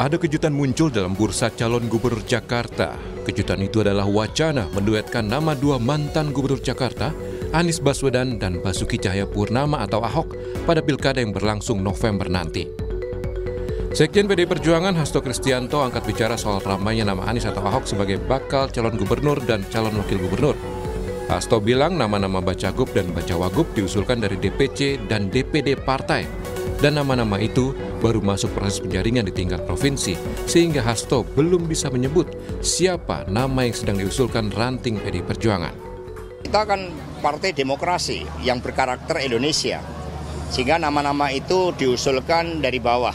Ada kejutan muncul dalam bursa calon gubernur Jakarta. Kejutan itu adalah wacana menduetkan nama dua mantan gubernur Jakarta, Anies Baswedan dan Basuki Cahayapurnama atau Ahok pada pilkada yang berlangsung November nanti. Sekjen PD Perjuangan Hasto Kristianto angkat bicara soal ramainya nama Anies atau Ahok sebagai bakal calon gubernur dan calon wakil gubernur. Hasto bilang nama-nama Bacagup dan Bacawagup diusulkan dari DPC dan DPD partai dan nama-nama itu baru masuk proses penjaringan di tingkat provinsi, sehingga Hasto belum bisa menyebut siapa nama yang sedang diusulkan ranting PD Perjuangan. Kita kan partai demokrasi yang berkarakter Indonesia, sehingga nama-nama itu diusulkan dari bawah.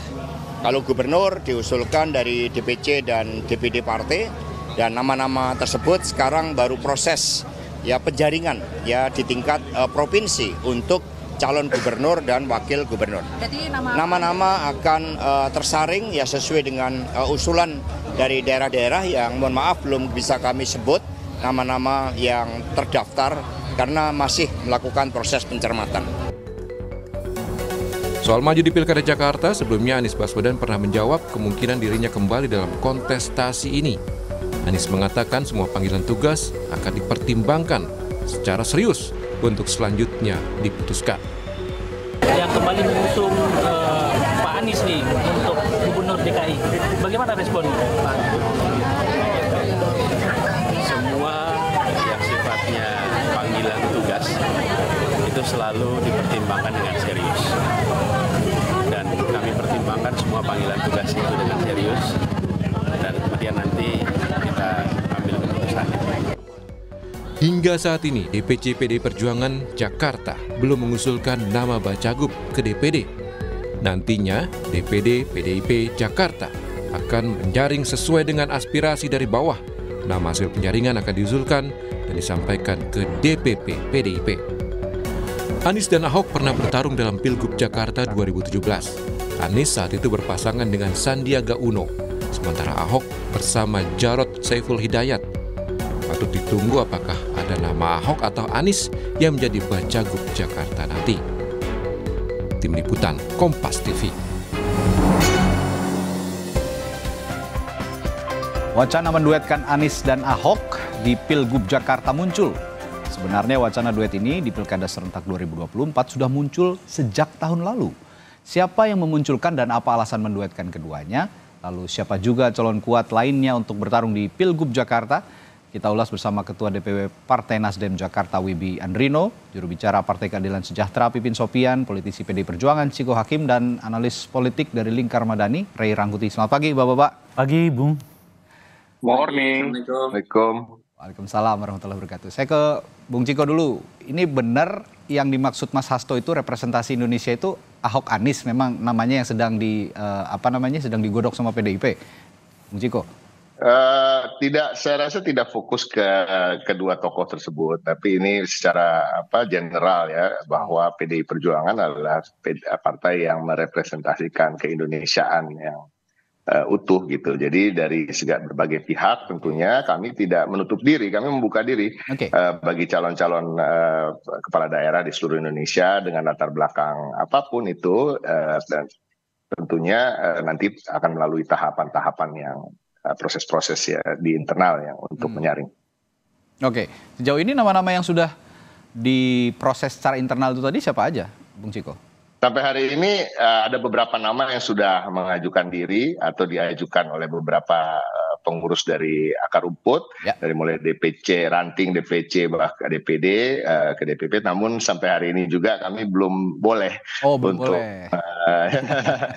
Kalau gubernur diusulkan dari DPC dan DPD partai, dan nama-nama tersebut sekarang baru proses ya penjaringan ya di tingkat uh, provinsi untuk calon gubernur dan wakil gubernur. Nama-nama akan uh, tersaring ya sesuai dengan uh, usulan dari daerah-daerah yang mohon maaf belum bisa kami sebut nama-nama yang terdaftar karena masih melakukan proses pencermatan. Soal maju di Pilkada Jakarta, sebelumnya Anies Baswedan pernah menjawab kemungkinan dirinya kembali dalam kontestasi ini. Anies mengatakan semua panggilan tugas akan dipertimbangkan secara serius untuk selanjutnya diputuskan. Yang kembali mengusung uh, Pak Anies nih untuk Gubernur DKI, bagaimana respon? Pak? Semua yang sifatnya panggilan tugas itu selalu dipertimbangkan dengan serius. Dan kami pertimbangkan semua panggilan tugas itu dengan serius dan kemudian nanti Hingga saat ini, DPC PD Perjuangan Jakarta belum mengusulkan nama Bacagub ke DPD. Nantinya, DPD PDIP Jakarta akan menjaring sesuai dengan aspirasi dari bawah. Nama hasil penjaringan akan diusulkan dan disampaikan ke DPP PDIP. Anies dan Ahok pernah bertarung dalam Pilgub Jakarta 2017. Anies saat itu berpasangan dengan Sandiaga Uno, sementara Ahok bersama Jarod Saiful Hidayat Patut ditunggu apakah ada nama Ahok atau Anies yang menjadi bacagup Jakarta nanti. Tim Liputan Kompas TV. Wacana menduetkan Anies dan Ahok di Pilgub Jakarta muncul. Sebenarnya wacana duet ini di Pilkada serentak 2024 sudah muncul sejak tahun lalu. Siapa yang memunculkan dan apa alasan menduetkan keduanya? Lalu siapa juga calon kuat lainnya untuk bertarung di Pilgub Jakarta? Kita ulas bersama Ketua DPW Partai Nasdem Jakarta Wibi Andrino, juru bicara Partai Keadilan Sejahtera Pipin Sopian, politisi PD Perjuangan Ciko Hakim dan analis politik dari Lingkar Madani Ray Rangkuti. Selamat pagi Bapak-bapak. Pagi Bung. Morning. Assalamualaikum. Waalaikumsalam warahmatullahi wabarakatuh. Saya ke Bung Ciko dulu. Ini benar yang dimaksud Mas Hasto itu representasi Indonesia itu Ahok Anis memang namanya yang sedang di eh, apa namanya sedang digodok sama PDIP. Bung Ciko. Eh, tidak, saya rasa tidak fokus ke kedua tokoh tersebut, tapi ini secara apa general ya bahwa PDI Perjuangan adalah partai yang merepresentasikan keindonesiaan yang uh, utuh gitu. Jadi dari segala berbagai pihak tentunya kami tidak menutup diri, kami membuka diri okay. uh, eh, bagi calon-calon uh, kepala daerah di seluruh Indonesia dengan latar belakang apapun itu uh, dan tentunya uh, nanti akan melalui tahapan-tahapan yang Eh, proses-proses ya di internal yang untuk hmm. menyaring. Oke, sejauh ini nama-nama yang sudah diproses secara internal itu tadi siapa aja, Bung Ciko? Sampai hari ini eh, ada beberapa nama yang sudah mengajukan diri atau diajukan oleh beberapa pengurus dari akar rumput ya. dari mulai DPC ranting DPC bahkan DPD uh, ke DPP eh, namun sampai hari ini juga kami belum boleh oh, belum untuk boleh. Uh,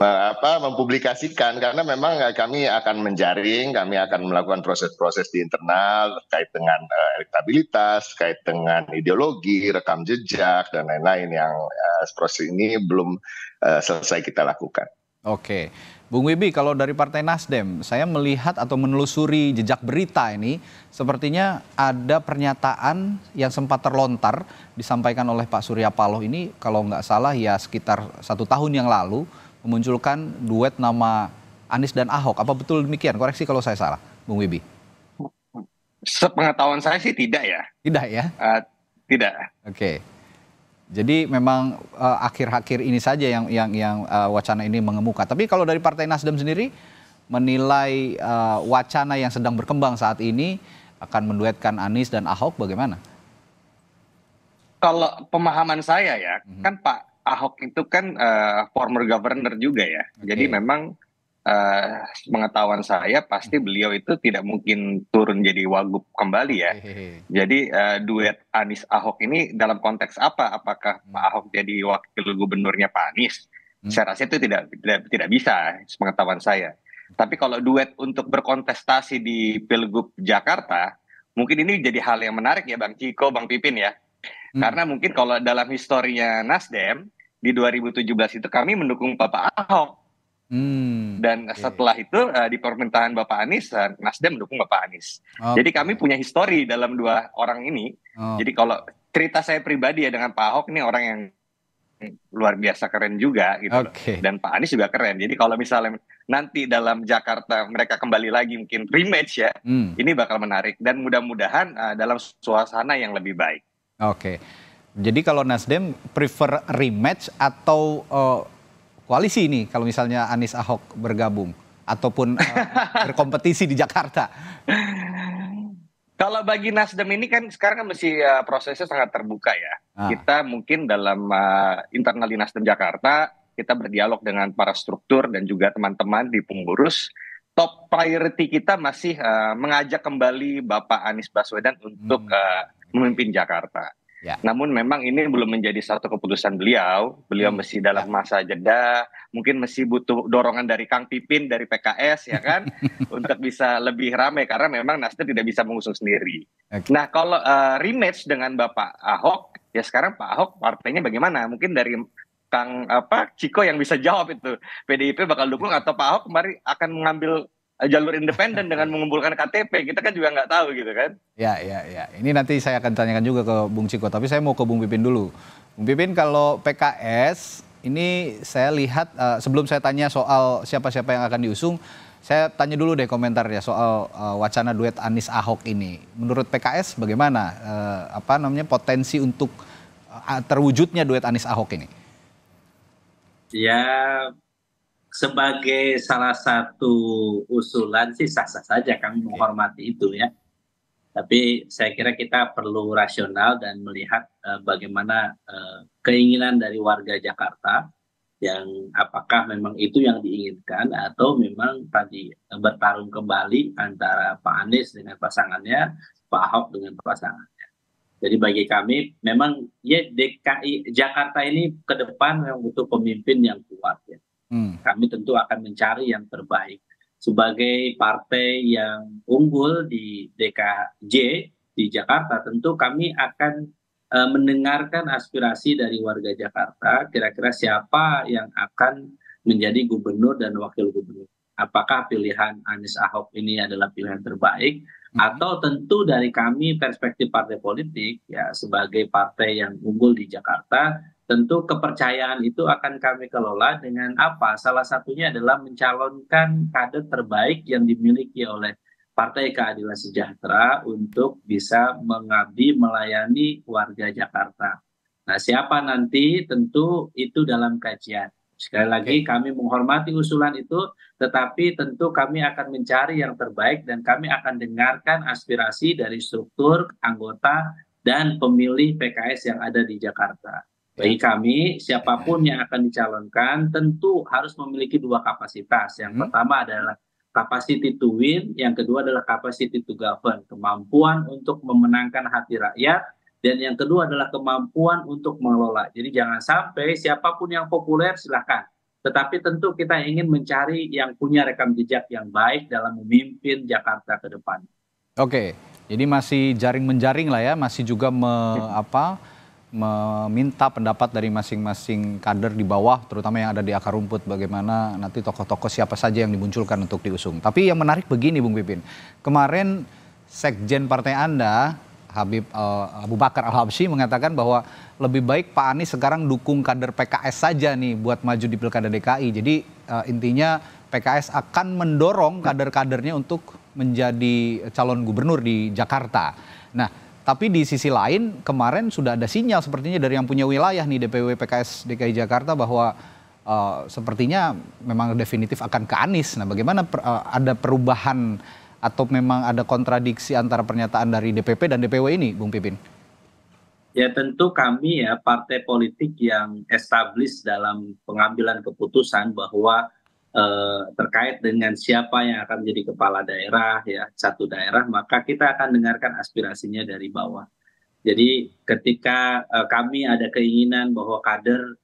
apa mempublikasikan karena memang eh, kami akan menjaring kami akan melakukan proses-proses di internal terkait dengan uh, elektabilitas terkait dengan ideologi rekam jejak dan lain-lain yang uh, proses ini belum uh, selesai kita lakukan. Oke. Bung Wibi, kalau dari Partai Nasdem, saya melihat atau menelusuri jejak berita ini, sepertinya ada pernyataan yang sempat terlontar disampaikan oleh Pak Surya Paloh ini, kalau nggak salah ya sekitar satu tahun yang lalu, memunculkan duet nama Anies dan Ahok. Apa betul demikian? Koreksi kalau saya salah, Bung Wibi. Sepengetahuan saya sih tidak ya. Tidak ya? Uh, tidak. Oke. Okay. Jadi memang eh, akhir-akhir uh, ini saja yang yang yang uh, wacana ini mengemuka. Tapi kalau dari Partai Nasdem sendiri menilai uh, wacana yang sedang berkembang saat ini akan menduetkan Anies dan Ahok bagaimana? Kalau pemahaman saya ya, mm -hmm. kan Pak Ahok itu kan uh, former governor juga ya. Okay. Jadi memang Uh, pengetahuan saya pasti beliau itu tidak mungkin turun jadi wagub kembali ya. Jadi uh, duet Anies Ahok ini dalam konteks apa? Apakah hmm. Pak Ahok jadi wakil gubernurnya Pak Anies? Hmm. Saya rasa itu tidak tidak, tidak bisa, pengetahuan saya. Tapi kalau duet untuk berkontestasi di Pilgub Jakarta, mungkin ini jadi hal yang menarik ya Bang Ciko, Bang Pipin ya. Hmm. Karena mungkin kalau dalam historinya Nasdem di 2017 itu kami mendukung Bapak Ahok Hmm, Dan okay. setelah itu uh, di pemerintahan Bapak Anies, uh, Nasdem mendukung Bapak Anies. Okay. Jadi kami punya histori dalam dua orang ini. Oh. Jadi kalau cerita saya pribadi ya dengan Pak Ahok ini orang yang luar biasa keren juga gitu. Okay. Dan Pak Anies juga keren. Jadi kalau misalnya nanti dalam Jakarta mereka kembali lagi mungkin rematch ya, hmm. ini bakal menarik. Dan mudah-mudahan uh, dalam suasana yang lebih baik. Oke. Okay. Jadi kalau Nasdem prefer rematch atau uh, koalisi ini kalau misalnya Anies Ahok bergabung ataupun uh, berkompetisi di Jakarta? Kalau bagi Nasdem ini kan sekarang kan masih uh, prosesnya sangat terbuka ya. Ah. Kita mungkin dalam uh, internal di Nasdem Jakarta kita berdialog dengan para struktur dan juga teman-teman di pengurus. Top priority kita masih uh, mengajak kembali Bapak Anies Baswedan untuk hmm. uh, memimpin Jakarta. Ya. Namun memang ini belum menjadi satu keputusan beliau. Beliau hmm. masih dalam ya. masa jeda, mungkin masih butuh dorongan dari Kang Pipin dari PKS ya kan untuk bisa lebih ramai karena memang Nasdem tidak bisa mengusung sendiri. Okay. Nah, kalau uh, rematch dengan Bapak Ahok, ya sekarang Pak Ahok partainya bagaimana? Mungkin dari Kang apa Ciko yang bisa jawab itu. PDIP bakal dukung atau Pak Ahok kemarin akan mengambil Eh, jalur independen dengan mengumpulkan KTP kita kan juga nggak tahu gitu kan ya ya ya ini nanti saya akan tanyakan juga ke Bung Ciko tapi saya mau ke Bung Pipin dulu Bung Pipin kalau PKS ini saya lihat uh, sebelum saya tanya soal siapa-siapa yang akan diusung saya tanya dulu deh komentarnya soal uh, wacana duet Anies Ahok ini menurut PKS bagaimana uh, apa namanya potensi untuk uh, terwujudnya duet Anies Ahok ini ya sebagai salah satu usulan sih sah-sah saja kami menghormati itu ya. Tapi saya kira kita perlu rasional dan melihat uh, bagaimana uh, keinginan dari warga Jakarta yang apakah memang itu yang diinginkan atau memang tadi bertarung kembali antara Pak Anies dengan pasangannya, Pak Ahok dengan pasangannya. Jadi bagi kami memang ya DKI Jakarta ini ke depan memang butuh pemimpin yang kuat ya Hmm. Kami tentu akan mencari yang terbaik. Sebagai partai yang unggul di DKJ di Jakarta, tentu kami akan e, mendengarkan aspirasi dari warga Jakarta. Kira-kira siapa yang akan menjadi gubernur dan wakil gubernur? Apakah pilihan Anies Ahok ini adalah pilihan terbaik? Hmm. Atau tentu dari kami perspektif partai politik ya sebagai partai yang unggul di Jakarta tentu kepercayaan itu akan kami kelola dengan apa? Salah satunya adalah mencalonkan kader terbaik yang dimiliki oleh Partai Keadilan Sejahtera untuk bisa mengabdi melayani warga Jakarta. Nah, siapa nanti tentu itu dalam kajian. Sekali lagi Oke. kami menghormati usulan itu, tetapi tentu kami akan mencari yang terbaik dan kami akan dengarkan aspirasi dari struktur anggota dan pemilih PKS yang ada di Jakarta. Bagi ya. kami, siapapun yang akan dicalonkan tentu harus memiliki dua kapasitas. Yang hmm. pertama adalah capacity to win, yang kedua adalah capacity to govern, kemampuan untuk memenangkan hati rakyat, dan yang kedua adalah kemampuan untuk mengelola. Jadi jangan sampai siapapun yang populer silahkan. Tetapi tentu kita ingin mencari yang punya rekam jejak yang baik dalam memimpin Jakarta ke depan. Oke, jadi masih jaring menjaring lah ya, masih juga me, apa meminta pendapat dari masing-masing kader di bawah, terutama yang ada di akar rumput, bagaimana nanti tokoh-tokoh siapa saja yang dimunculkan untuk diusung. Tapi yang menarik begini, Bung Pipin, kemarin sekjen partai Anda, Habib uh, Abu Bakar Al Habsyi mengatakan bahwa lebih baik Pak Anies sekarang dukung kader PKS saja nih buat maju di pilkada DKI. Jadi uh, intinya PKS akan mendorong kader-kadernya untuk menjadi calon gubernur di Jakarta. Nah. Tapi di sisi lain kemarin sudah ada sinyal sepertinya dari yang punya wilayah nih DPW PKS DKI Jakarta bahwa uh, sepertinya memang definitif akan ke Anies. Nah, bagaimana per, uh, ada perubahan atau memang ada kontradiksi antara pernyataan dari DPP dan DPW ini, Bung Pipin? Ya tentu kami ya partai politik yang established dalam pengambilan keputusan bahwa Eh, terkait dengan siapa yang akan menjadi kepala daerah ya satu daerah maka kita akan dengarkan aspirasinya dari bawah. Jadi ketika uh, kami ada keinginan bahwa kader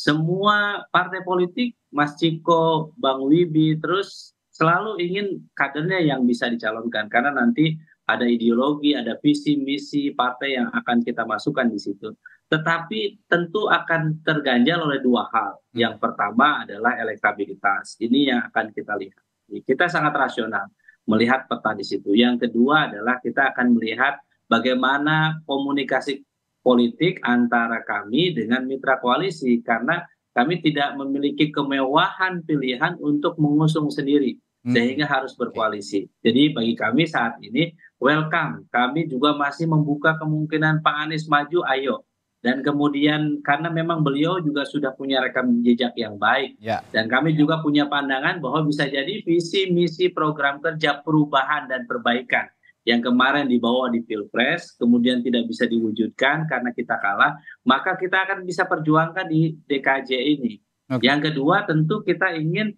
semua partai politik Mas Ciko, Bang Wibi terus selalu ingin kadernya yang bisa dicalonkan karena nanti ada ideologi, ada visi misi partai yang akan kita masukkan di situ tetapi tentu akan terganjal oleh dua hal. Hmm. Yang pertama adalah elektabilitas. Ini yang akan kita lihat. Kita sangat rasional melihat peta di situ. Yang kedua adalah kita akan melihat bagaimana komunikasi politik antara kami dengan mitra koalisi karena kami tidak memiliki kemewahan pilihan untuk mengusung sendiri hmm. sehingga harus berkoalisi. Jadi bagi kami saat ini welcome. Kami juga masih membuka kemungkinan Pak Anies maju ayo dan kemudian karena memang beliau juga sudah punya rekam jejak yang baik ya. dan kami juga punya pandangan bahwa bisa jadi visi misi program kerja perubahan dan perbaikan yang kemarin dibawa di pilpres kemudian tidak bisa diwujudkan karena kita kalah maka kita akan bisa perjuangkan di DKJ ini okay. yang kedua tentu kita ingin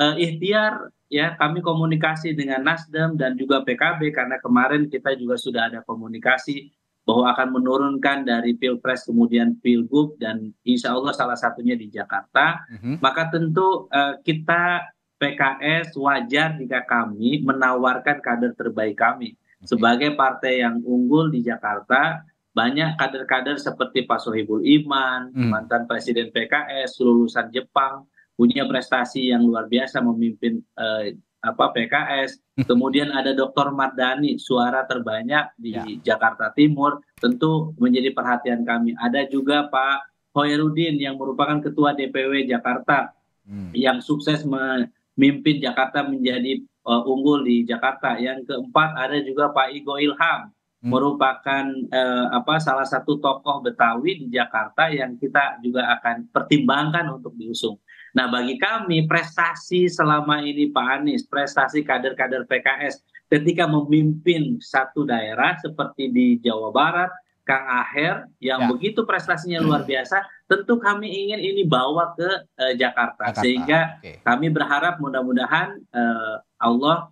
uh, ikhtiar ya kami komunikasi dengan Nasdem dan juga PKB karena kemarin kita juga sudah ada komunikasi bahwa akan menurunkan dari pilpres kemudian pilgub dan insya Allah salah satunya di Jakarta, mm -hmm. maka tentu uh, kita PKS wajar jika kami menawarkan kader terbaik kami okay. sebagai partai yang unggul di Jakarta. Banyak kader-kader seperti Pak Sohibul Iman, mm. mantan presiden PKS, lulusan Jepang, punya prestasi yang luar biasa memimpin uh, apa PKS, hmm. kemudian ada Dr. Mardani suara terbanyak di ya. Jakarta Timur, tentu menjadi perhatian kami. Ada juga Pak Hoyerudin yang merupakan ketua DPW Jakarta hmm. yang sukses memimpin Jakarta menjadi uh, unggul di Jakarta. Yang keempat ada juga Pak Igo Ilham hmm. merupakan eh, apa salah satu tokoh Betawi di Jakarta yang kita juga akan pertimbangkan untuk diusung nah bagi kami prestasi selama ini pak anies prestasi kader kader pks ketika memimpin satu daerah seperti di jawa barat kang aher yang ya. begitu prestasinya luar hmm. biasa tentu kami ingin ini bawa ke uh, jakarta. jakarta sehingga okay. kami berharap mudah-mudahan uh, allah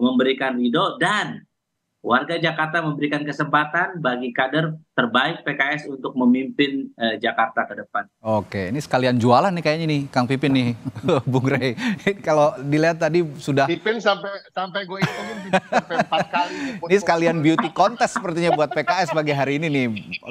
memberikan ridho dan warga Jakarta memberikan kesempatan bagi kader terbaik PKS untuk memimpin eh, Jakarta ke depan. Oke, ini sekalian jualan nih kayaknya nih Kang Pipin nih, Bung Rey. Kalau dilihat tadi sudah Pipin sampai sampai gue hitungin sampai empat kali. Ini sekalian beauty contest sepertinya buat PKS bagi hari ini nih.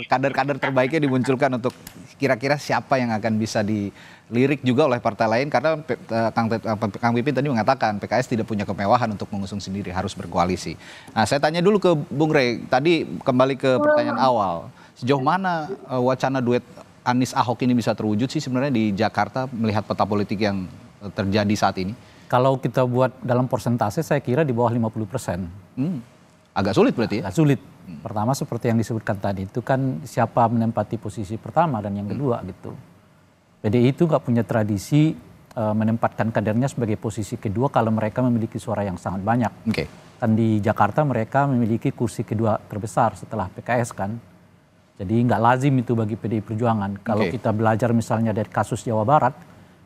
Kader-kader terbaiknya dimunculkan untuk kira-kira siapa yang akan bisa di Lirik juga oleh partai lain karena eh, Kang, eh, Kang Pipin tadi mengatakan PKS tidak punya kemewahan untuk mengusung sendiri harus berkoalisi. Nah, saya tanya dulu ke Bung Rey tadi kembali ke pertanyaan awal. Sejauh mana eh, wacana duet Anies Ahok ini bisa terwujud sih sebenarnya di Jakarta melihat peta politik yang terjadi saat ini? Kalau kita buat dalam persentase saya kira di bawah 50 persen. Hmm. Agak sulit berarti ya? Agak sulit. Pertama seperti yang disebutkan tadi itu kan siapa menempati posisi pertama dan yang hmm. kedua hmm. gitu. PDI itu nggak punya tradisi uh, menempatkan kadernya sebagai posisi kedua kalau mereka memiliki suara yang sangat banyak. Okay. Dan di Jakarta mereka memiliki kursi kedua terbesar setelah PKS kan. Jadi nggak lazim itu bagi PDI Perjuangan. Kalau okay. kita belajar misalnya dari kasus Jawa Barat,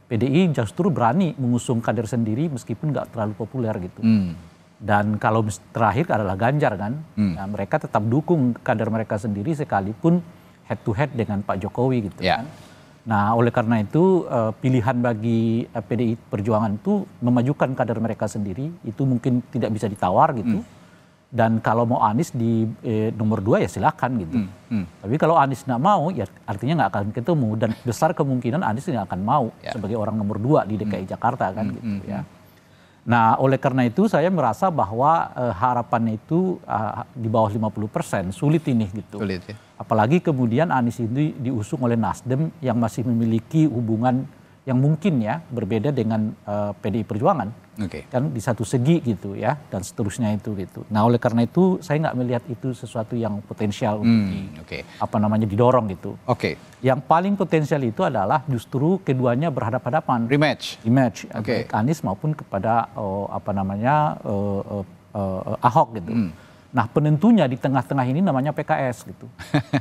PDI justru berani mengusung kader sendiri meskipun nggak terlalu populer gitu. Hmm. Dan kalau terakhir adalah Ganjar kan, hmm. nah, mereka tetap dukung kader mereka sendiri sekalipun head to head dengan Pak Jokowi gitu yeah. kan nah oleh karena itu eh, pilihan bagi eh, pdi perjuangan itu memajukan kader mereka sendiri itu mungkin tidak bisa ditawar gitu hmm. dan kalau mau Anies di eh, nomor dua ya silahkan gitu. Hmm, hmm. Tapi kalau Anies tidak mau ya artinya nggak akan ketemu dan besar kemungkinan Anies nggak akan mau ya. sebagai orang nomor dua di DKI hmm. Jakarta kan hmm, gitu hmm, ya. Hmm. Nah, oleh karena itu saya merasa bahwa uh, harapan itu uh, di bawah 50% sulit ini gitu. Sulit ya. Apalagi kemudian Anies ini diusung oleh Nasdem yang masih memiliki hubungan yang mungkin ya berbeda dengan uh, eh, PDI Perjuangan okay. kan di satu segi gitu ya dan seterusnya itu gitu. Nah oleh karena itu saya nggak melihat itu sesuatu yang potensial hmm, untuk di, okay. apa namanya didorong gitu. Oke. Okay. Yang paling potensial itu adalah justru keduanya berhadapan-hadapan. Rematch. Rematch. Ya, okay. Anies maupun kepada uh, apa namanya uh, uh, uh, Ahok gitu. Hmm Nah penentunya di tengah-tengah ini namanya PKS gitu.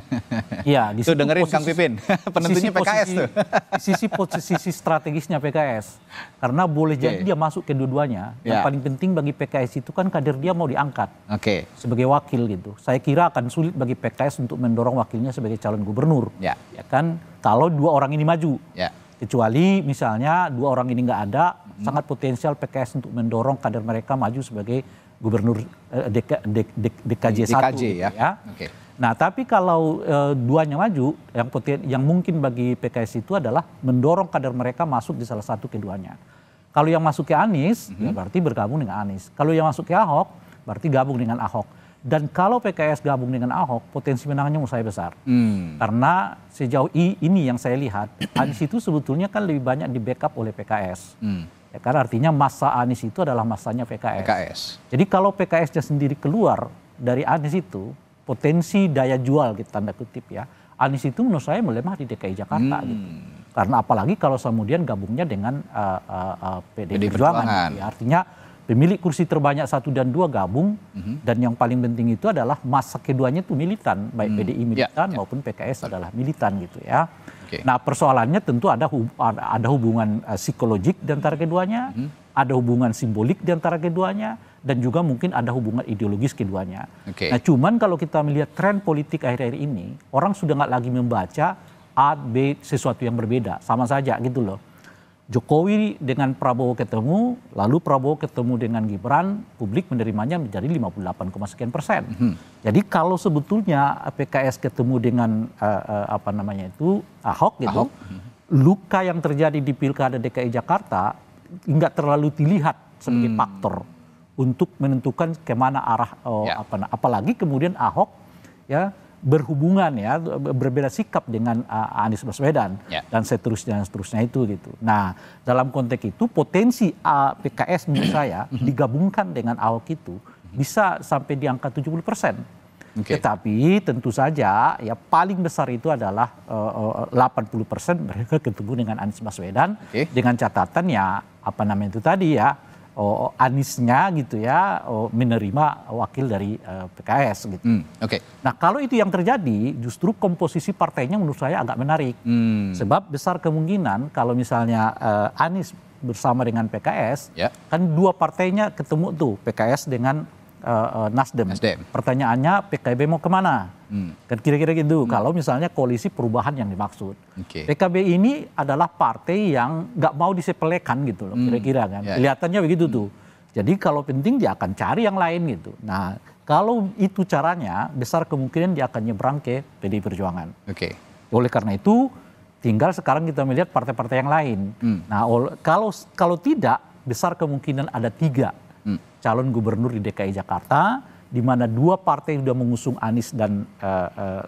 ya di situ dengerin posisi, Kang Pipin, penentunya sisi PKS posisi, tuh. sisi posisi strategisnya PKS. Karena boleh jadi okay. dia masuk ke dua-duanya. Yeah. Yang ya. paling penting bagi PKS itu kan kader dia mau diangkat. Oke. Okay. Sebagai wakil gitu. Saya kira akan sulit bagi PKS untuk mendorong wakilnya sebagai calon gubernur. Yeah. Ya kan kalau dua orang ini maju. Yeah. Kecuali misalnya dua orang ini nggak ada, hmm. sangat potensial PKS untuk mendorong kader mereka maju sebagai gubernur eh, DK, DK, DK, DKJ, DKJ ya. Gitu ya. Okay. Nah, tapi kalau e, duanya maju, yang poten, yang mungkin bagi PKS itu adalah mendorong kader mereka masuk di salah satu keduanya. Kalau yang masuk ke Anies, mm -hmm. ya mhm. berarti bergabung dengan Anies. Kalau yang masuk ke Ahok, berarti gabung dengan Ahok. Dan kalau PKS gabung dengan Ahok, potensi menangnya menurut saya besar. Mm. Karena sejauh ini yang saya lihat, Anies itu sebetulnya kan lebih banyak di backup oleh PKS. Mm Ya, karena artinya masa Anies itu adalah masanya PKS. PKS. Jadi kalau PKSnya sendiri keluar dari Anies itu, potensi daya jual gitu tanda kutip ya, Anies itu menurut saya melemah di DKI Jakarta hmm. gitu. Karena apalagi kalau kemudian gabungnya dengan uh, eh, uh, eh, uh, eh, PD, PD Perjuangan. Gitu Perjuangan. Ya, artinya pemilik kursi terbanyak satu dan dua gabung mhm. dan yang paling penting itu adalah masa keduanya itu militan baik mhm. PDI ya, militan ya. maupun PKS adalah militan gitu ya. Nah persoalannya tentu ada hub ada hubungan uh, psikologik di antara mhm. keduanya, ada hubungan simbolik di antara keduanya dan juga mungkin ada hubungan ideologis keduanya. Okay. Nah, cuman kalau kita melihat tren politik akhir-akhir ini, orang sudah nggak lagi membaca A, B, sesuatu yang berbeda, sama saja gitu loh. Jokowi dengan Prabowo ketemu, lalu Prabowo ketemu dengan Gibran, publik menerimanya menjadi 58, sekian persen. Hmm. Jadi kalau sebetulnya PKS ketemu dengan uh, uh, apa namanya itu Ahok gitu, Ahok. Mhm. luka yang terjadi di pilkada DKI Jakarta nggak terlalu dilihat sebagai hmm. faktor untuk menentukan kemana arah uh, ya. apa, apalagi kemudian Ahok ya berhubungan ya berbeda sikap dengan uh, Anies Baswedan yeah. dan seterusnya dan seterusnya itu gitu. Nah dalam konteks itu potensi uh, PKS menurut saya mhm. digabungkan dengan Ahok itu bisa sampai di angka 70 persen. Okay. Tetapi tentu saja ya paling besar itu adalah uh, 80 uh, persen mereka ketemu dengan Anies Baswedan okay. dengan catatan ya apa namanya itu tadi ya oh, oh Aniesnya gitu ya oh, menerima wakil dari uh, eh, PKS gitu. Hmm, Oke. Okay. Nah kalau itu yang terjadi justru komposisi partainya menurut saya agak menarik hmm. sebab besar kemungkinan kalau misalnya uh, Anies bersama dengan PKS yeah. kan dua partainya ketemu tuh PKS dengan uh, uh, Nasdem. Nasdem. Pertanyaannya PKB mau kemana? Hmm. Kan kira-kira gitu. Hmm. Kalau misalnya koalisi perubahan yang dimaksud, okay. PKB ini adalah partai yang nggak mau disepelekan gitu loh, hmm. kira-kira kan. Yeah. Ya. Kelihatannya begitu tuh. Jadi kalau penting dia akan cari yang lain gitu. Nah kalau itu caranya, besar kemungkinan dia akan nyebrang ke PDI Perjuangan. Oke. Okay. Oleh karena itu, tinggal sekarang kita melihat partai-partai yang lain. Hmm. Nah kalau kalau tidak, besar kemungkinan ada tiga Hmm. calon gubernur di DKI Jakarta di mana dua partai sudah mengusung Anies dan uh,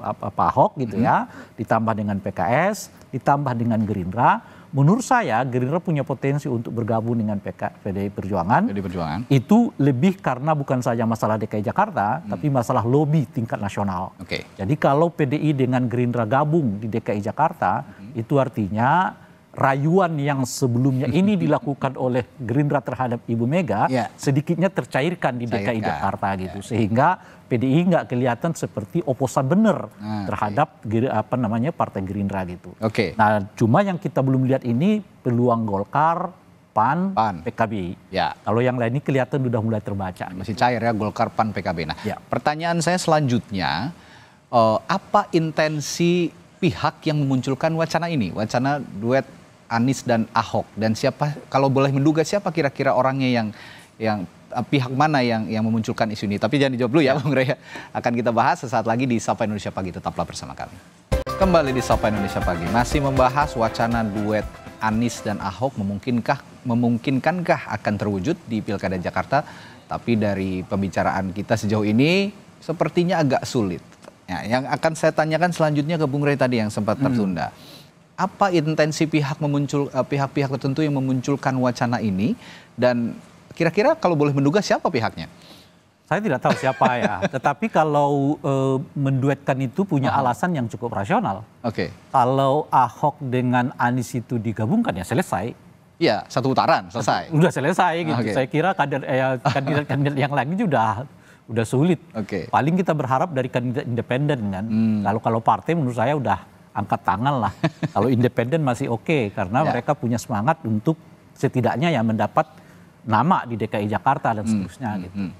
uh, Pak Ahok gitu ya, hmm. ditambah dengan PKS, ditambah dengan Gerindra. Menurut saya Gerindra punya potensi untuk bergabung dengan PK, PDI Perjuangan. PDI Perjuangan. Itu lebih karena bukan saja masalah DKI Jakarta, hmm. tapi masalah lobby tingkat nasional. Okay. Jadi kalau PDI dengan Gerindra gabung di DKI Jakarta, hmm. itu artinya rayuan yang sebelumnya ini dilakukan oleh Gerindra terhadap Ibu Mega yeah. sedikitnya tercairkan di DKI Cairkan. Jakarta gitu yeah. sehingga PDI nggak kelihatan seperti oposan bener ah, terhadap okay. apa namanya partai Gerindra gitu. Oke. Okay. Nah cuma yang kita belum lihat ini peluang Golkar, Pan, Pan. PKB. Ya. Kalau yang lain ini kelihatan sudah mulai terbaca. Masih gitu. cair ya Golkar, Pan, PKB. Nah ya. pertanyaan saya selanjutnya uh, apa intensi pihak yang memunculkan wacana ini, wacana duet Anies dan Ahok dan siapa kalau boleh menduga siapa kira-kira orangnya yang yang eh, pihak mana yang yang memunculkan isu ini. Tapi jangan dijawab dulu ya, bang ya. Bung Akan kita bahas sesaat lagi di Sapa Indonesia Pagi. Tetaplah bersama kami. Kembali di Sapa Indonesia Pagi. Masih membahas wacana duet Anies dan Ahok memungkinkah memungkinkankah akan terwujud di Pilkada Jakarta? Tapi dari pembicaraan kita sejauh ini sepertinya agak sulit. Ya, yang akan saya tanyakan selanjutnya ke Bung Rey tadi yang sempat hmm. tertunda. Hmm apa intensi pihak memuncul eh, pihak-pihak tertentu yang memunculkan wacana ini dan kira-kira kalau boleh menduga siapa pihaknya? Saya tidak tahu siapa ya, tetapi kalau e, menduetkan itu punya -huh. alasan yang cukup rasional. Oke. Okay. Kalau Ahok dengan Anies itu digabungkan ya selesai. Iya, satu putaran selesai. Sudah selesai gitu. Okay. Saya kira kader eh, kandidat-kandidat yang lain sudah udah sulit. Oke. Okay. Paling kita berharap dari kandidat independen kan. Hmm. Kalau kalau partai menurut saya udah angkat tangan lah. Kalau independen masih oke okay, karena ya. mereka punya semangat untuk setidaknya ya mendapat nama di DKI Jakarta dan hmm, seterusnya hmm, gitu. Hmm.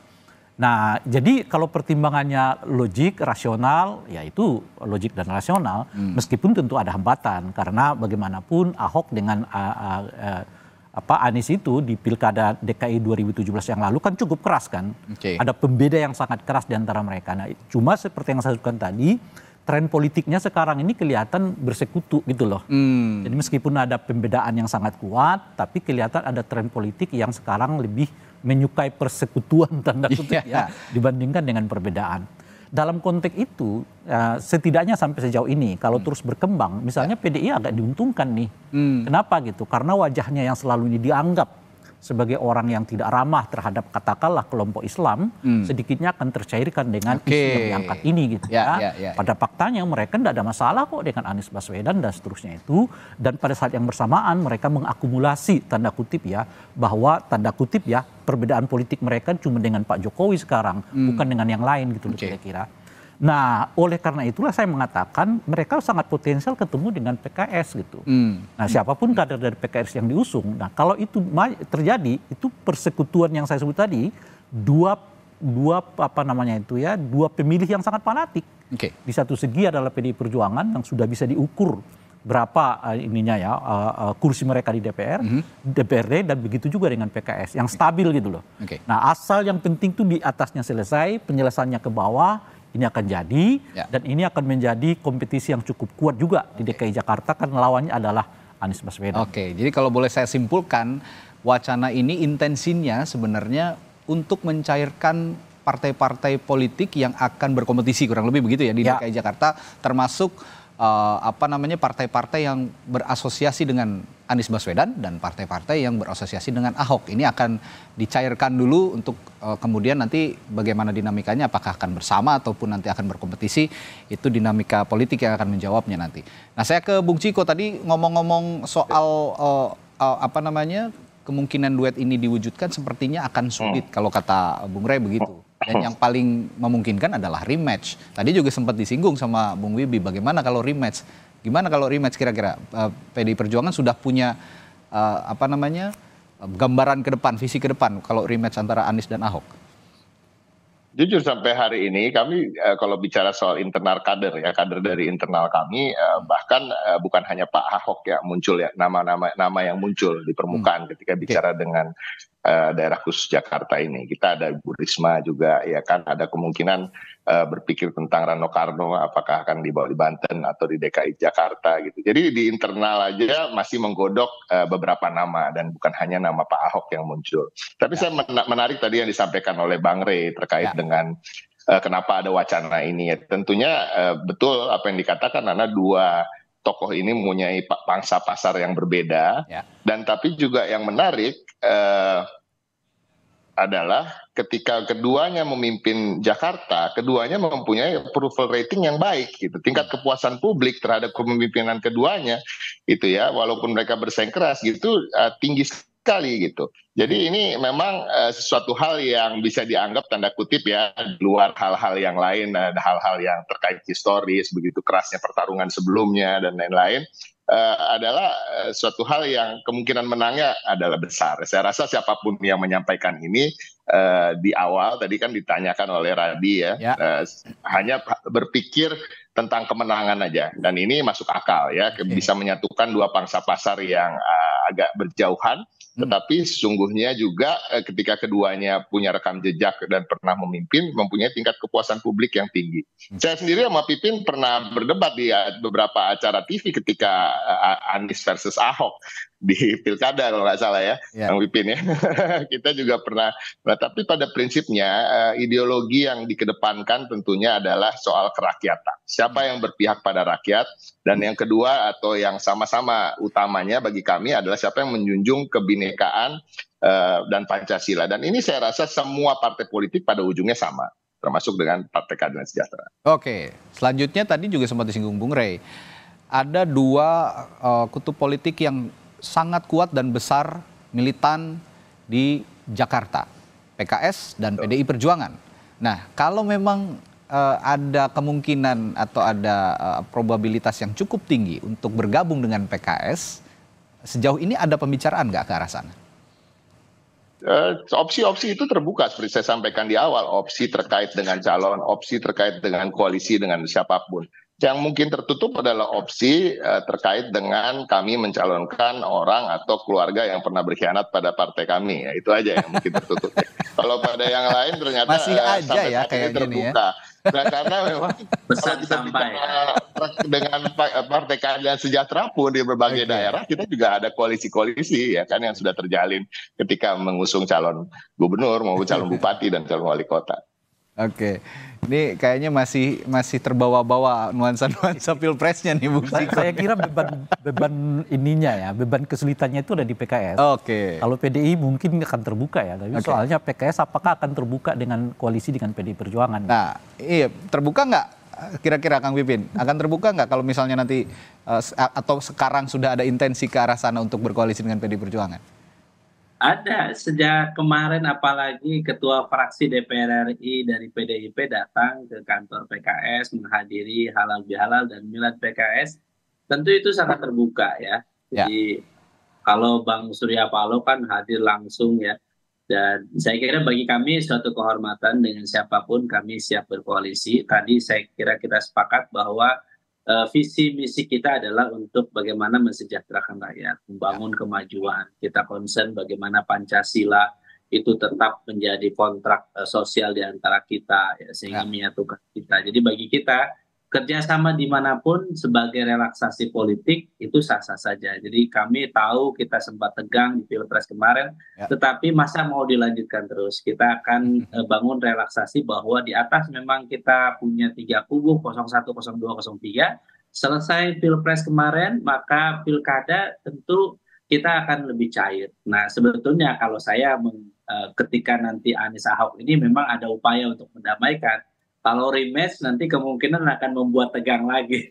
Nah, jadi kalau pertimbangannya logik, rasional, ya itu logik dan rasional, hmm. meskipun tentu ada hambatan karena bagaimanapun Ahok dengan uh, uh, apa Anies itu di Pilkada DKI 2017 yang lalu kan cukup keras kan. Okay. Ada pembeda yang sangat keras di antara mereka. Nah, cuma seperti yang saya sebutkan tadi, tren politiknya sekarang ini kelihatan bersekutu gitu loh. Hmm. Jadi meskipun ada pembedaan yang sangat kuat, tapi kelihatan ada tren politik yang sekarang lebih menyukai persekutuan tanda kutip yeah. ya dibandingkan dengan perbedaan. Dalam konteks itu, uh, setidaknya sampai sejauh ini, kalau hmm. terus berkembang, misalnya ya. PDI agak diuntungkan nih. Hmm. Kenapa gitu? Karena wajahnya yang selalu ini dianggap sebagai orang yang tidak ramah terhadap katakanlah kelompok Islam hmm. sedikitnya akan tercairkan dengan okay. isu yang diangkat ini gitu ya. ya. Ya, ya. ya. pada faktanya mereka tidak ada masalah kok dengan Anies Baswedan dan seterusnya itu dan pada saat yang bersamaan mereka mengakumulasi tanda kutip ya bahwa tanda kutip ya perbedaan politik mereka cuma dengan Pak Jokowi sekarang hmm. bukan dengan yang lain gitu kira kira-kira. Nah, oleh karena itulah saya mengatakan mereka sangat potensial ketemu dengan PKS gitu. Hmm. Nah, siapapun kader dari PKS yang diusung. Nah, kalau itu terjadi, itu persekutuan yang saya sebut tadi, dua dua apa namanya itu ya, dua pemilih yang sangat fanatik. Okay. Di satu segi adalah PDI Perjuangan yang sudah bisa diukur berapa uh, ininya ya uh, uh, kursi mereka di DPR, mm -hmm. DPRD dan begitu juga dengan PKS yang stabil gitu loh. Okay. Nah asal yang penting tuh di atasnya selesai, penyelesaiannya ke bawah, ini akan jadi ya. dan ini akan menjadi kompetisi yang cukup kuat juga di DKI Jakarta karena lawannya adalah Anies Baswedan. Oke, jadi kalau boleh saya simpulkan wacana ini intensinya sebenarnya untuk mencairkan partai-partai politik yang akan berkompetisi kurang lebih begitu ya di ya. DKI Jakarta termasuk uh, apa namanya partai-partai yang berasosiasi dengan Anies Baswedan dan partai-partai yang berasosiasi dengan Ahok. Ini akan dicairkan dulu untuk uh, kemudian nanti bagaimana dinamikanya apakah akan bersama ataupun nanti akan berkompetisi itu dinamika politik yang akan menjawabnya nanti. Nah, saya ke Bung Ciko tadi ngomong-ngomong soal uh, uh, apa namanya kemungkinan duet ini diwujudkan sepertinya akan sulit hmm. kalau kata Bung Rey begitu. Dan yang paling memungkinkan adalah rematch. Tadi juga sempat disinggung sama Bung Wibi, bagaimana kalau rematch? Gimana kalau rematch kira-kira? Eh, PDI Perjuangan sudah punya eh, apa namanya gambaran ke depan, visi ke depan kalau rematch antara Anies dan Ahok? Jujur sampai hari ini kami eh, kalau bicara soal internal kader ya kader dari internal kami eh, bahkan eh, bukan hanya Pak Ahok yang muncul ya nama-nama nama yang muncul di permukaan hmm. ketika bicara okay. dengan Eh, daerah khusus Jakarta ini. Kita ada Ibu Risma juga ya kan ada kemungkinan uh, berpikir tentang Rano Karno apakah akan dibawa di Banten atau di DKI Jakarta gitu. Jadi di internal aja masih menggodok uh, beberapa nama dan bukan hanya nama Pak Ahok yang muncul. Tapi ya. saya menarik tadi yang disampaikan oleh Bang Rey terkait ya. dengan uh, kenapa ada wacana ini ya. Tentunya uh, betul apa yang dikatakan karena dua tokoh ini mempunyai pangsa pasar yang berbeda ya. dan tapi juga yang menarik eh, adalah ketika keduanya memimpin Jakarta, keduanya mempunyai approval rating yang baik gitu. Tingkat kepuasan publik terhadap kepemimpinan keduanya itu ya, walaupun mereka bersaing keras gitu eh, tinggi sekali gitu. Jadi ini memang uh, sesuatu hal yang bisa dianggap tanda kutip ya luar hal-hal yang lain, ada hal-hal yang terkait historis, begitu kerasnya pertarungan sebelumnya dan lain-lain uh, adalah uh, suatu hal yang kemungkinan menangnya adalah besar. Saya rasa siapapun yang menyampaikan ini uh, di awal tadi kan ditanyakan oleh Radi ya, ya. Uh, hanya berpikir tentang kemenangan aja dan ini masuk akal ya bisa menyatukan dua pangsa pasar yang uh, agak berjauhan Hmm. Tetapi sesungguhnya juga eh, ketika keduanya punya rekam jejak dan pernah memimpin, mempunyai tingkat kepuasan publik yang tinggi. Hmm. Saya sendiri sama Pipin pernah berdebat di eh, beberapa acara TV ketika eh, Anies versus Ahok di pilkada kalau nggak salah ya, yeah. Kang Wipin ya. kita juga pernah. Nah, tapi pada prinsipnya uh, ideologi yang dikedepankan tentunya adalah soal kerakyatan. Siapa yang berpihak pada rakyat dan yang kedua atau yang sama-sama utamanya bagi kami adalah siapa yang menjunjung kebinekaan uh, dan Pancasila. Dan ini saya rasa semua partai politik pada ujungnya sama termasuk dengan Partai Keadilan Sejahtera. Oke, selanjutnya tadi juga sempat disinggung Bung Rey. Ada dua uh, kutub politik yang sangat kuat dan besar militan di Jakarta, PKS dan PDI Perjuangan. Nah, kalau memang uh, ada kemungkinan atau ada uh, probabilitas yang cukup tinggi untuk bergabung dengan PKS, sejauh ini ada pembicaraan nggak ke arah sana? Eh, opsi-opsi uh, itu terbuka seperti saya sampaikan di awal, opsi terkait dengan calon, opsi terkait dengan koalisi dengan siapapun. Yang mungkin tertutup adalah opsi uh, terkait dengan kami mencalonkan orang atau keluarga yang pernah berkhianat pada partai kami. Ya, itu aja yang mungkin tertutup. Kalau pada yang lain ternyata masih eh, aja uh, sampai ya kayak ya. terbuka. Ya. Nah, karena memang pesan sampai dengan eh, Partai Keadilan Sejahtera pun di berbagai okay. daerah kita juga ada koalisi-koalisi ya kan yang sudah terjalin ketika mengusung calon gubernur maupun calon bupati dan calon wali kota. Oke. Ini kayaknya masih masih terbawa-bawa nuansa-nuansa pilpresnya nih Bung Siko. Saya kira beban beban ininya ya, beban kesulitannya itu ada di PKS. Oke. Kalau PDI mungkin akan terbuka ya, tapi okay. soalnya PKS apakah akan terbuka dengan koalisi dengan PDI Perjuangan? Nah, iya terbuka nggak kira-kira Kang Pipin akan terbuka nggak kalau misalnya nanti eh, atau sekarang sudah ada intensi ke arah sana untuk berkoalisi dengan PDI Perjuangan? Ada sejak kemarin apalagi ketua fraksi DPR RI dari PDIP datang ke kantor PKS menghadiri halal bihalal dan milad PKS. Tentu itu sangat terbuka ya. ya. Jadi kalau Bang Surya Paloh kan hadir langsung ya. Dan saya kira bagi kami suatu kehormatan dengan siapapun kami siap berkoalisi. Tadi saya kira kita sepakat bahwa uh, visi misi kita adalah untuk bagaimana mensejahterakan rakyat, membangun kemajuan. Kita concern bagaimana Pancasila itu tetap menjadi kontrak uh, sosial di antara kita ya, sehingga ya. menyatukan kita. Jadi bagi kita kerjasama dimanapun sebagai relaksasi politik itu sah-sah saja. Jadi kami tahu kita sempat tegang di pilpres kemarin, ya. tetapi masa mau dilanjutkan terus. Kita akan hmm. Eh, bangun relaksasi bahwa di atas memang kita punya tiga kubu 01, 02, 03. Selesai pilpres kemarin, maka pilkada tentu kita akan lebih cair. Nah sebetulnya kalau saya eh, ketika nanti Anies Ahok ini memang ada upaya untuk mendamaikan kalau rematch nanti kemungkinan akan membuat tegang lagi.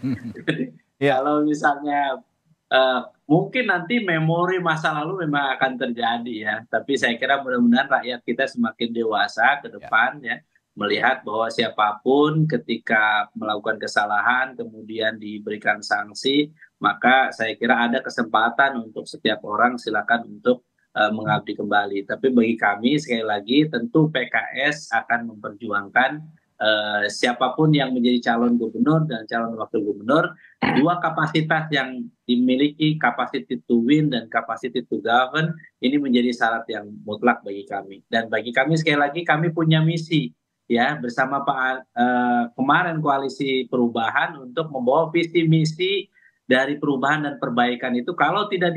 yeah. Kalau misalnya uh, mungkin nanti memori masa lalu memang akan terjadi ya, tapi saya kira mudah-mudahan rakyat kita semakin dewasa ke ya. depan yeah. ya melihat bahwa siapapun ketika melakukan kesalahan kemudian diberikan sanksi maka saya kira ada kesempatan untuk setiap orang silakan untuk Eh, mengabdi kembali. Tapi bagi kami sekali lagi tentu PKS akan memperjuangkan Uh, siapapun yang menjadi calon gubernur dan calon wakil gubernur, dua kapasitas yang dimiliki, capacity to win dan capacity to govern, ini menjadi syarat yang mutlak bagi kami. Dan bagi kami sekali lagi kami punya misi ya bersama Pak uh, kemarin koalisi perubahan untuk membawa visi misi dari perubahan dan perbaikan itu kalau tidak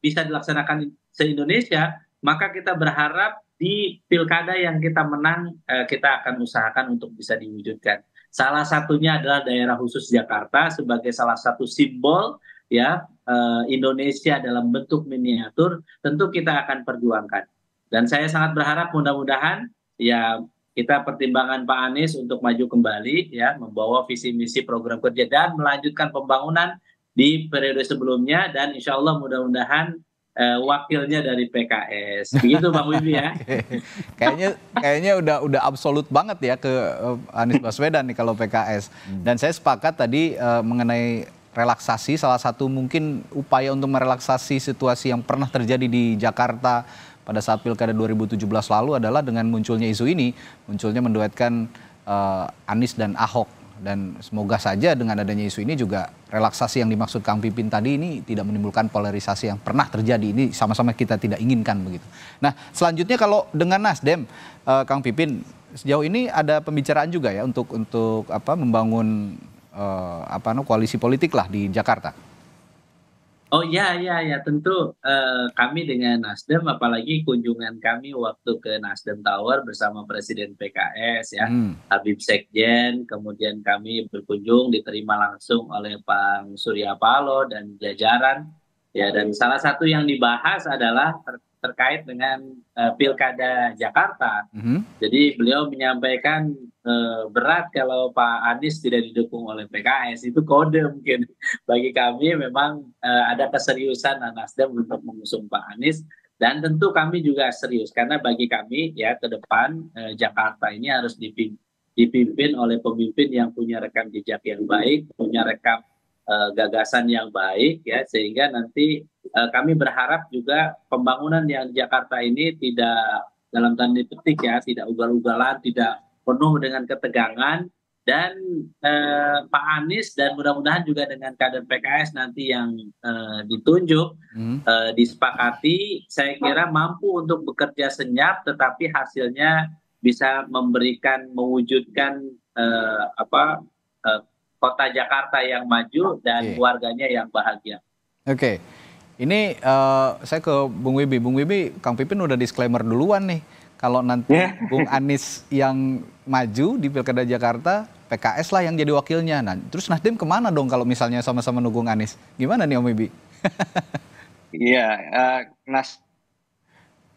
bisa dilaksanakan se Indonesia maka kita berharap di pilkada yang kita menang eh, kita akan usahakan untuk bisa diwujudkan salah satunya adalah daerah khusus Jakarta sebagai salah satu simbol ya eh, Indonesia dalam bentuk miniatur tentu kita akan perjuangkan dan saya sangat berharap mudah-mudahan ya kita pertimbangan Pak Anies untuk maju kembali ya membawa visi misi program kerja dan melanjutkan pembangunan di periode sebelumnya dan insya Allah mudah-mudahan uh, wakilnya dari PKS. Begitu Bang Wibi ya. kayaknya kayaknya udah udah absolut banget ya ke uh, Anies Baswedan nih kalau PKS. Hmm. Dan saya sepakat tadi uh, mengenai relaksasi salah satu mungkin upaya untuk merelaksasi situasi yang pernah terjadi di Jakarta pada saat Pilkada 2017 lalu adalah dengan munculnya isu ini, munculnya menduetkan uh, Anies dan Ahok dan semoga saja dengan adanya isu ini juga relaksasi yang dimaksud Kang Pipin tadi ini tidak menimbulkan polarisasi yang pernah terjadi. Ini sama-sama kita tidak inginkan begitu. Nah selanjutnya kalau dengan Nasdem, uh, Kang Pipin sejauh ini ada pembicaraan juga ya untuk untuk apa membangun uh, apa no, koalisi politik lah di Jakarta. Oh ya ya ya tentu uh, kami dengan Nasdem apalagi kunjungan kami waktu ke Nasdem Tower bersama Presiden PKS ya hmm. Habib Sekjen kemudian kami berkunjung diterima langsung oleh Pak Surya Paloh dan jajaran ya dan salah satu yang dibahas adalah ter terkait dengan uh, pilkada Jakarta hmm. jadi beliau menyampaikan Eh, berat kalau Pak Anies tidak didukung oleh PKS itu kode mungkin bagi kami memang eh, ada keseriusan Nasdem untuk mengusung Pak Anies dan tentu kami juga serius karena bagi kami ya ke depan eh, Jakarta ini harus dipimpin, oleh pemimpin yang punya rekam jejak yang baik, punya rekam gagasan yang baik ya sehingga nanti kami berharap juga pembangunan yang di Jakarta ini tidak dalam tanda petik ya tidak ugal-ugalan, tidak penuh dengan ketegangan dan eh, Pak Anies dan mudah-mudahan juga dengan kader PKS nanti yang eh, ditunjuk hmm. eh, disepakati saya kira mampu untuk bekerja senyap tetapi hasilnya bisa memberikan mewujudkan eh, apa eh, kota Jakarta yang maju dan okay. warganya yang bahagia. Oke. Okay. Ini uh, saya ke Bung Wibi. Bung Wibi, Kang Pipin udah disclaimer duluan nih kalau nanti yeah. Bung Anies yang maju di Pilkada Jakarta, PKS lah yang jadi wakilnya. Nah, terus Nasdem kemana dong kalau misalnya sama-sama nukung Anies? Gimana nih Om Ibi? Iya, yeah, uh, Nas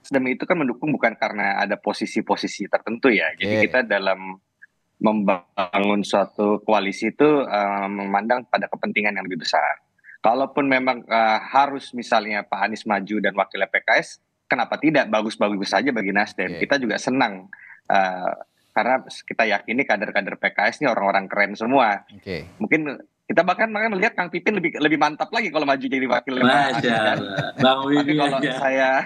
Nasdem itu kan mendukung bukan karena ada posisi-posisi tertentu ya. Jadi yeah. kita dalam membangun suatu koalisi itu uh, memandang pada kepentingan yang lebih besar. Kalaupun memang uh, harus misalnya Pak Anies maju dan wakilnya PKS, kenapa tidak bagus-bagus saja bagi Nasdem. Yeah. Kita juga senang uh, karena kita yakini kader-kader PKS ini orang-orang keren semua. Okay. Mungkin kita bahkan melihat Kang Pipin lebih lebih mantap lagi kalau maju jadi wakil. Masya kan? Allah, Bang Tapi kalau aja. saya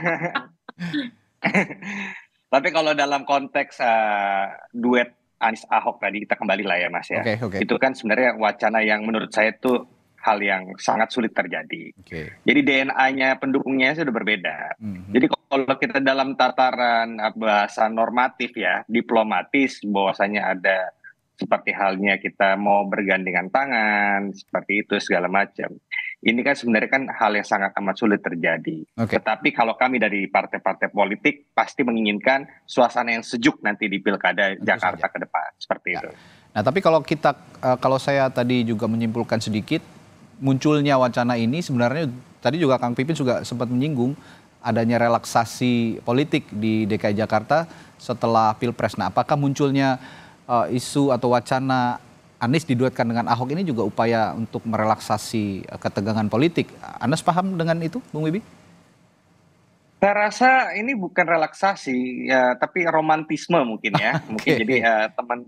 Tapi kalau dalam konteks uh, duet Anies Ahok tadi kita kembali lah ya Mas ya. Okay, okay. Itu kan sebenarnya wacana yang menurut saya tuh hal yang sangat sulit terjadi. Okay. Jadi DNA-nya pendukungnya sudah berbeda. Mm-hmm. Jadi kalau kita dalam tataran ah, bahasa normatif ya, diplomatis bahwasanya ada seperti halnya kita mau bergandengan tangan, seperti itu segala macam. Ini kan sebenarnya kan hal yang sangat amat sulit terjadi. Okay. Tetapi kalau kami dari partai-partai politik pasti menginginkan suasana yang sejuk nanti di Pilkada Tentu Jakarta saja. ke depan, seperti ya. itu. Nah, tapi kalau kita eh, kalau saya tadi juga menyimpulkan sedikit munculnya wacana ini sebenarnya tadi juga Kang Pipin juga sempat menyinggung adanya relaksasi politik di DKI Jakarta setelah Pilpres. Nah, apakah munculnya uh, isu atau wacana Anies diduetkan dengan Ahok ini juga upaya untuk merelaksasi eh, ketegangan politik? Anda paham dengan itu, Bung Wibi? Saya rasa ini bukan relaksasi, ya, tapi romantisme mungkin ya. okay. Mungkin jadi eh, teman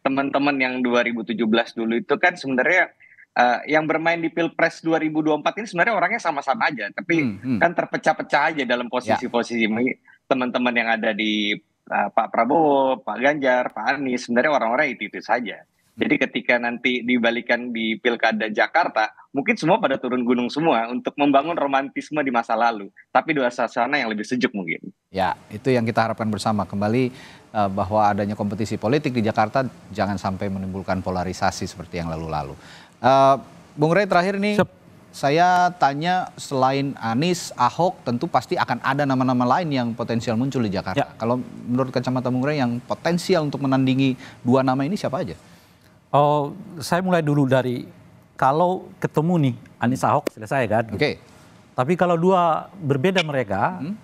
teman-teman yang 2017 dulu itu kan sebenarnya uh, yang bermain di Pilpres 2024 ini sebenarnya orangnya sama-sama aja, tapi hmm, hmm. kan terpecah-pecah aja dalam posisi-posisi ya. teman-teman yang ada di uh, Pak Prabowo, Pak Ganjar, Pak Anies, sebenarnya orang-orang itu itu saja. Hmm. Jadi ketika nanti dibalikan di Pilkada Jakarta, mungkin semua pada turun gunung semua untuk membangun romantisme di masa lalu, tapi dua suasana yang lebih sejuk mungkin. Ya, itu yang kita harapkan bersama. Kembali eh, bahwa adanya kompetisi politik di Jakarta jangan sampai menimbulkan polarisasi seperti yang lalu-lalu. Eh, Bung Rey terakhir nih, Sep. saya tanya selain Anies, Ahok, tentu pasti akan ada nama-nama lain yang potensial muncul di Jakarta. Ya. Kalau menurut kacamata Bung Rey yang potensial untuk menandingi dua nama ini siapa aja? Oh, saya mulai dulu dari kalau ketemu nih Anies Ahok selesai kan. Oke. Okay. Tapi kalau dua berbeda mereka, hmm?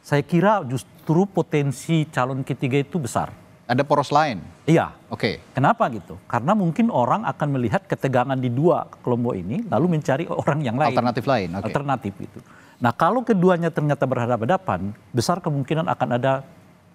saya kira justru potensi calon ketiga itu besar. Ada poros lain? Iya. Oke. Okay. Kenapa gitu? Karena mungkin orang akan melihat ketegangan di dua kelompok ini, lalu mencari orang yang lain. Alternatif lain. Okay. Alternatif itu. Nah kalau keduanya ternyata berhadapan-hadapan, besar kemungkinan akan ada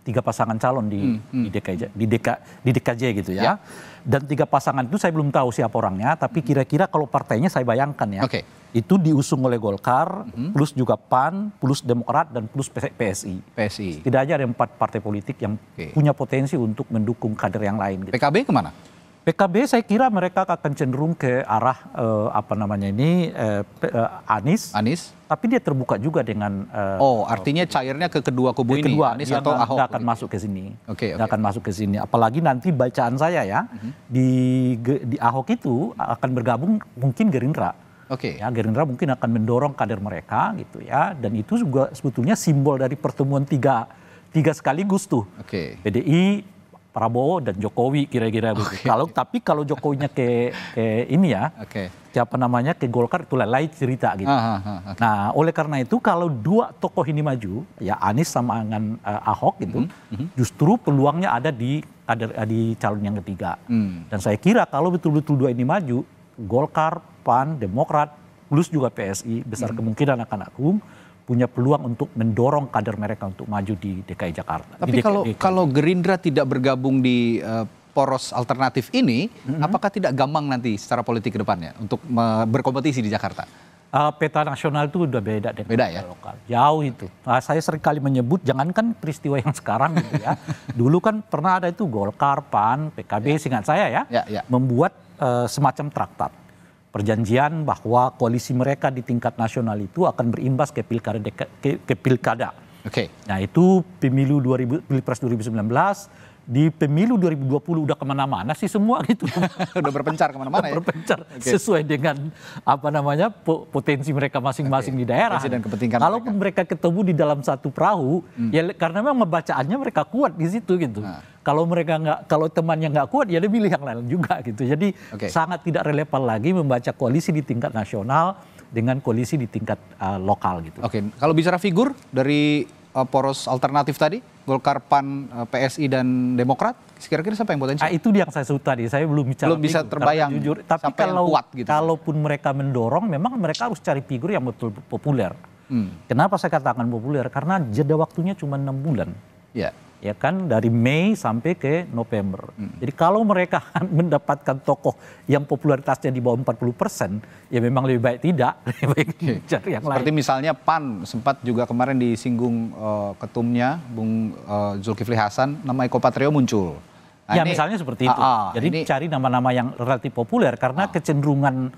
tiga pasangan calon di hmm, hmm. di DKJ di DK di DKJ gitu ya. ya. Dan tiga pasangan itu saya belum tahu siapa orangnya, tapi hmm. kira-kira kalau partainya saya bayangkan ya. Okay itu diusung oleh Golkar, mm -hmm. plus juga PAN, plus Demokrat dan plus PSI. PSI. Tidak aja ada empat partai politik yang okay. punya potensi untuk mendukung kader yang lain. Gitu. PKB kemana? PKB saya kira mereka akan cenderung ke arah eh, apa namanya ini eh, eh, Anies. Anis. Tapi dia terbuka juga dengan eh, Oh, artinya cairnya ke kedua kubu ke ini. Kedua, Anis atau Ahok. Dia akan gitu. masuk ke sini. Oke, okay, okay. akan masuk ke sini. Apalagi nanti bacaan saya ya mm -hmm. di di Ahok itu akan bergabung mungkin Gerindra. Okay. Ya, Gerindra mungkin akan mendorong kader mereka gitu ya. Dan itu juga sebetulnya simbol dari pertemuan tiga tiga sekaligus tuh. Okay. PDI, Prabowo dan Jokowi kira-kira okay. Kalau tapi kalau Jokowinya ke, ke ini ya, okay. siapa namanya ke Golkar itu lain cerita gitu. aha, ah, ah, okay. Nah oleh karena itu kalau dua tokoh ini maju, ya Anies sama dengan uh, Ahok gitu, mm -hmm. justru peluangnya ada di ada eh, di calon yang ketiga. Mm. Dan saya kira kalau betul-betul dua ini maju, Golkar PAN, Demokrat, plus juga PSI besar hmm. kemungkinan akan agung punya peluang untuk mendorong kader mereka untuk maju di DKI Jakarta. Tapi DKI, kalau DKI. kalau Gerindra tidak bergabung di uh, poros alternatif ini, hmm apakah tidak gampang nanti secara politik ke depannya untuk berkompetisi di Jakarta? Uh, peta nasional itu udah beda dengan beda, ya? lokal. Jauh itu. Nah, saya kali menyebut, jangankan peristiwa yang sekarang gitu ya. Dulu kan pernah ada itu Golkar, PAN, PKB, ya. singkat saya ya, ya, ya. membuat uh, semacam traktat perjanjian bahwa koalisi mereka di tingkat nasional itu akan berimbas ke pilkada. Ke, ke pilkada. Oke. Okay. Nah itu pemilu 2000, pilpres 2019 di pemilu 2020 udah kemana-mana sih semua gitu. udah berpencar kemana-mana ya? Berpencar okay. sesuai dengan apa namanya potensi mereka masing-masing okay. di daerah. Dan kepentingan Kalaupun mereka. mereka ketemu di dalam satu perahu, hmm. ya karena memang bacaannya mereka kuat di situ gitu. Nah. Kalau mereka nggak, kalau temannya nggak kuat, ya dia pilih yang lain juga gitu. Jadi okay. sangat tidak relevan lagi membaca koalisi di tingkat nasional dengan koalisi di tingkat uh, lokal gitu. Oke, okay. kalau bicara figur dari uh, poros alternatif tadi? Golkar, PAN, eh, PSI dan Demokrat? Kira-kira siapa yang potensial? Ah, nah, itu yang saya sebut tadi. Saya belum bicara. Belum bisa figur, terbayang. Jujur, tapi siapa kalau yang kuat gitu. Kalaupun mereka mendorong, memang mereka harus cari figur yang betul populer. Hmm. Kenapa saya katakan populer? Karena jeda waktunya cuma enam bulan. Ya ya kan dari Mei sampai ke November. Hmm. Jadi kalau mereka kan mendapatkan tokoh yang popularitasnya di bawah 40 persen, ya memang lebih baik tidak. Lebih baik okay. yang yang Seperti misalnya Pan sempat juga kemarin disinggung uh, ketumnya Bung uh, Zulkifli Hasan, nama Eko Patrio muncul. Nah, ya ini, misalnya seperti itu. Uh, uh, Jadi ini, cari nama-nama yang relatif populer karena uh, kecenderungan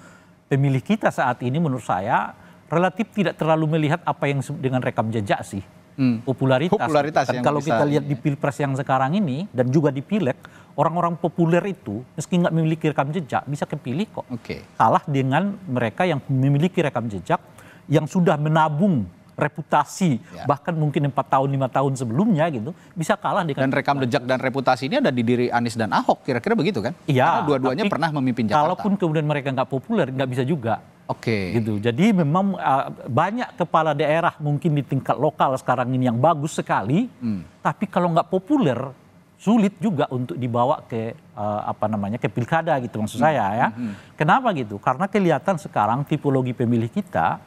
pemilih kita saat ini menurut saya relatif tidak terlalu melihat apa yang dengan rekam jejak sih hmm. popularitas. Gitu popularitas kan, kalau bisa, kita lihat di pilpres yang sekarang ini dan juga di pileg, orang-orang populer itu meski nggak memiliki rekam jejak bisa kepilih kok. Okay. Kalah dengan mereka yang memiliki rekam jejak yang sudah menabung reputasi ya. bahkan mungkin empat tahun lima tahun sebelumnya gitu bisa kalah dengan dan rekam jejak dan reputasi ini ada di diri Anies dan Ahok kira-kira begitu kan? Iya. dua-duanya pernah memimpin Jakarta. Kalaupun kemudian mereka nggak populer nggak bisa juga Oke. Okay. Gitu. Jadi memang uh, banyak kepala daerah mungkin di tingkat lokal sekarang ini yang bagus sekali, hmm. tapi kalau nggak populer sulit juga untuk dibawa ke uh, apa namanya ke pilkada gitu maksud hmm. saya ya. Hmm. hmm. Kenapa gitu? Karena kelihatan sekarang tipologi pemilih kita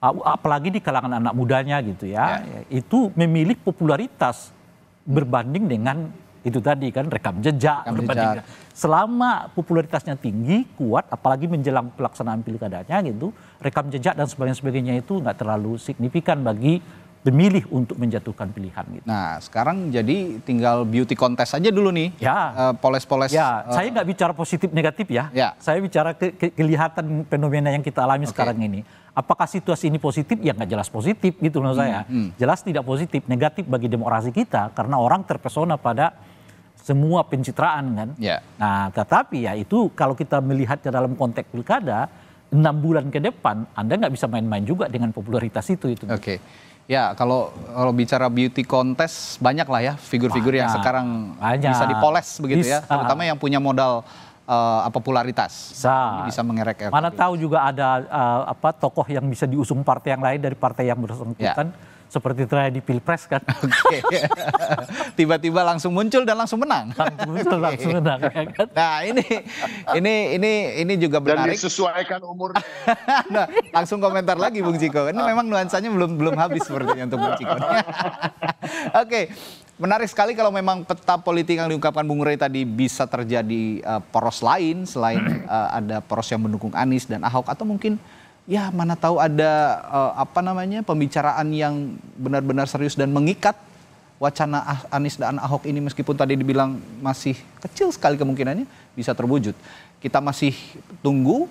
uh, apalagi di kalangan anak mudanya gitu ya, ya. itu memilih popularitas berbanding dengan itu tadi kan rekam jejak. Rekam jejak. Kan. Selama popularitasnya tinggi, kuat, apalagi menjelang pelaksanaan pilkadanya gitu, rekam jejak dan sebagainya, sebagainya itu nggak terlalu signifikan bagi pemilih untuk menjatuhkan pilihan gitu. Nah, sekarang jadi tinggal beauty contest aja dulu nih. Ya. Eh, poles-poles. Uh, ya, uh, saya nggak bicara positif negatif ya. ya. Saya bicara ke, ke kelihatan fenomena yang kita alami okay. sekarang ini. Apakah situasi ini positif? Ya nggak jelas positif gitu menurut hmm, saya. Hmm. Jelas tidak positif, negatif bagi demokrasi kita karena orang terpesona pada semua pencitraan kan. Yeah. Nah, tetapi ya itu kalau kita melihatnya dalam konteks pilkada, enam bulan ke depan Anda nggak bisa main-main juga dengan popularitas itu itu. Oke. Okay. Ya, kalau kalau bicara beauty contest banyak lah ya figur-figur yang sekarang banyak. bisa dipoles begitu ya. bisa. ya, terutama yang punya modal uh, popularitas bisa, bisa mengerek. Ya. Mana tahu juga ada uh, apa tokoh yang bisa diusung partai yang lain dari partai yang bersangkutan. Ya seperti terakhir di pilpres kan. tiba Tiba-tiba langsung muncul dan langsung menang. Langsung langsung menang. Ya kan? Nah ini ini ini ini juga menarik. Dan disesuaikan umur. nah, langsung komentar lagi Bung Ciko. Ini memang nuansanya belum belum habis sepertinya untuk Bung Ciko. Oke. Okay. Menarik sekali kalau memang peta politik yang diungkapkan Bung Rey tadi bisa terjadi uh, poros lain selain uh, ada poros yang mendukung Anies dan Ahok atau mungkin ya mana tahu ada uh, apa namanya pembicaraan yang benar-benar serius dan mengikat wacana Anies dan Ahok ini meskipun tadi dibilang masih kecil sekali kemungkinannya bisa terwujud. Kita masih tunggu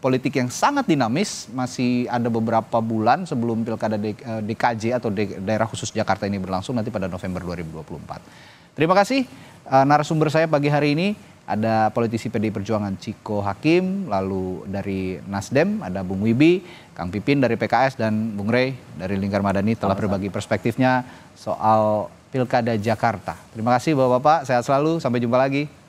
politik yang sangat dinamis masih ada beberapa bulan sebelum pilkada DKJ eh, atau daerah khusus Jakarta ini berlangsung nanti pada November 2024. Terima kasih eh, narasumber saya pagi hari ini ada politisi PDI Perjuangan Ciko Hakim, lalu dari Nasdem ada Bung Wibi, Kang Pipin dari PKS dan Bung Rey dari Lingkar Madani telah berbagi perspektifnya soal Pilkada Jakarta. Terima kasih Bapak-bapak, sehat selalu, sampai jumpa lagi.